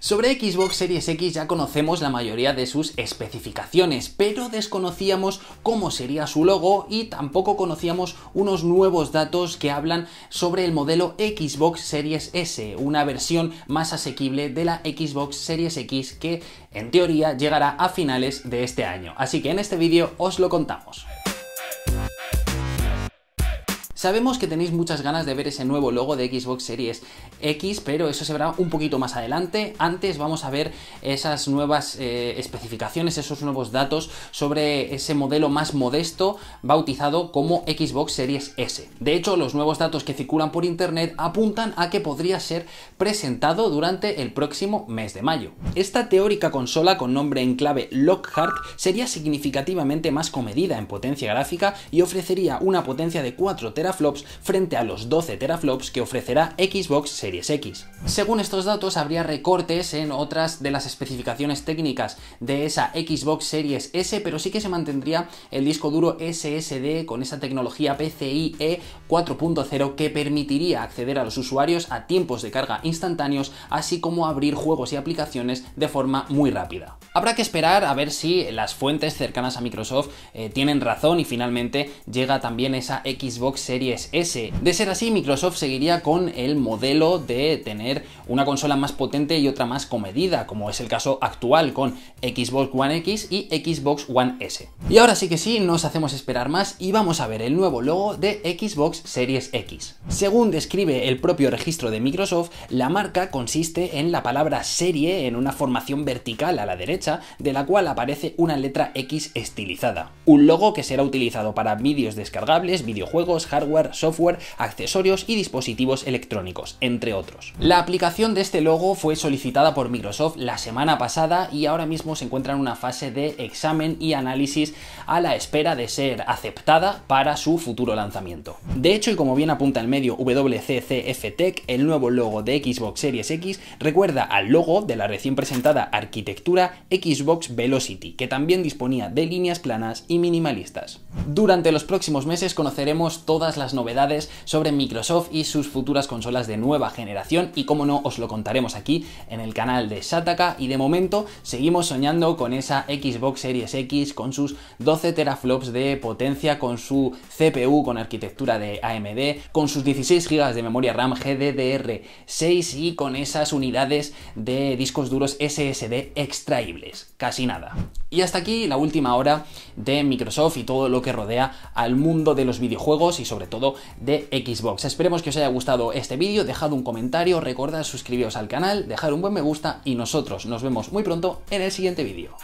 Sobre Xbox Series X ya conocemos la mayoría de sus especificaciones, pero desconocíamos cómo sería su logo y tampoco conocíamos unos nuevos datos que hablan sobre el modelo Xbox Series S, una versión más asequible de la Xbox Series X que en teoría llegará a finales de este año. Así que en este vídeo os lo contamos. Sabemos que tenéis muchas ganas de ver ese nuevo logo de Xbox Series X, pero eso se verá un poquito más adelante. Antes vamos a ver esas nuevas eh, especificaciones, esos nuevos datos sobre ese modelo más modesto bautizado como Xbox Series S. De hecho, los nuevos datos que circulan por internet apuntan a que podría ser presentado durante el próximo mes de mayo. Esta teórica consola con nombre en clave Lockhart sería significativamente más comedida en potencia gráfica y ofrecería una potencia de 4 TB flops frente a los 12 teraflops que ofrecerá Xbox Series X. Según estos datos, habría recortes en otras de las especificaciones técnicas de esa Xbox Series S, pero sí que se mantendría el disco duro SSD con esa tecnología PCIe 4.0 que permitiría acceder a los usuarios a tiempos de carga instantáneos, así como abrir juegos y aplicaciones de forma muy rápida. Habrá que esperar a ver si las fuentes cercanas a Microsoft eh, tienen razón y finalmente llega también esa Xbox Series S. De ser así, Microsoft seguiría con el modelo de tener una consola más potente y otra más comedida, como es el caso actual con Xbox One X y Xbox One S. Y ahora sí que sí, nos hacemos esperar más y vamos a ver el nuevo logo de Xbox Series X. Según describe el propio registro de Microsoft, la marca consiste en la palabra serie en una formación vertical a la derecha, de la cual aparece una letra X estilizada. Un logo que será utilizado para vídeos descargables, videojuegos, hardware software, accesorios y dispositivos electrónicos, entre otros. La aplicación de este logo fue solicitada por Microsoft la semana pasada y ahora mismo se encuentra en una fase de examen y análisis a la espera de ser aceptada para su futuro lanzamiento. De hecho, y como bien apunta el medio WCCF Tech, el nuevo logo de Xbox Series X recuerda al logo de la recién presentada arquitectura Xbox Velocity, que también disponía de líneas planas y minimalistas. Durante los próximos meses conoceremos todas las novedades sobre Microsoft y sus futuras consolas de nueva generación y como no os lo contaremos aquí en el canal de Sataka y de momento seguimos soñando con esa Xbox Series X con sus 12 teraflops de potencia, con su CPU con arquitectura de AMD, con sus 16 GB de memoria RAM GDDR6 y con esas unidades de discos duros SSD extraíbles, casi nada. Y hasta aquí la última hora de Microsoft y todo lo que rodea al mundo de los videojuegos y sobre todo de Xbox. Esperemos que os haya gustado este vídeo, dejad un comentario, recordad suscribiros al canal, dejar un buen me gusta y nosotros nos vemos muy pronto en el siguiente vídeo.